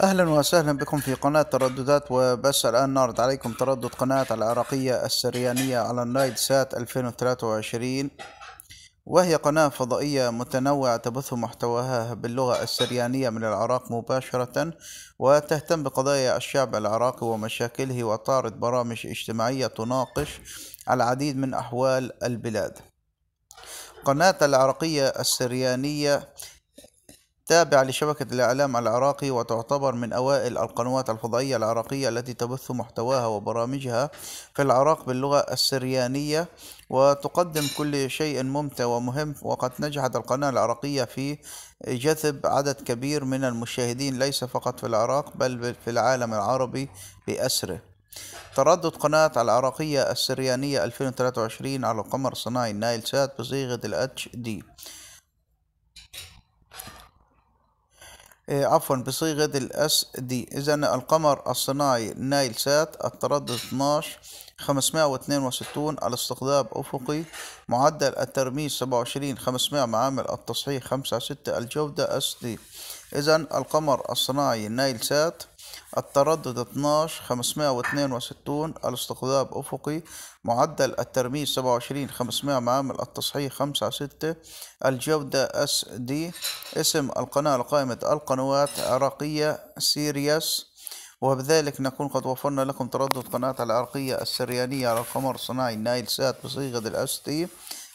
اهلا وسهلا بكم في قناة ترددات وبس الان نعرض عليكم تردد قناة العراقية السريانية على النايد سات 2023 وهي قناة فضائية متنوعة تبث محتواها باللغة السريانية من العراق مباشرة وتهتم بقضايا الشعب العراقي ومشاكله وتعرض برامج اجتماعية تناقش العديد من أحوال البلاد قناة العراقية السريانية تابع لشبكة الإعلام العراقي وتعتبر من أوائل القنوات الفضائية العراقية التي تبث محتواها وبرامجها في العراق باللغة السريانية وتقدم كل شيء ممتع ومهم وقد نجحت القناة العراقية في جذب عدد كبير من المشاهدين ليس فقط في العراق بل في العالم العربي بأسره تردد قناة العراقية السريانية 2023 على القمر الصناعي النايل سات بصيغة الاتش دي إيه، عفوا بصيغة الاس دي اذا القمر الصناعي نايل سات التردد 12 562 الاستقطاب أفقي معدل الترميز 27 500 معامل التصحيح 5 6 الجودة SD إذا القمر الصناعي نايل سات التردد 12 562 الاستقطاب أفقي معدل الترميز 27 500 معامل التصحيح 5 6 الجودة SD اسم القناة لقائمة القنوات عراقية سيريس وبذلك نكون قد وفرنا لكم تردد قناة العرقية السريانية على القمر الصناعي نايل سات بصيغة الأستي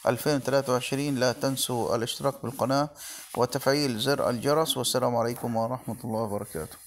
2023 لا تنسوا الاشتراك بالقناة وتفعيل زر الجرس والسلام عليكم ورحمة الله وبركاته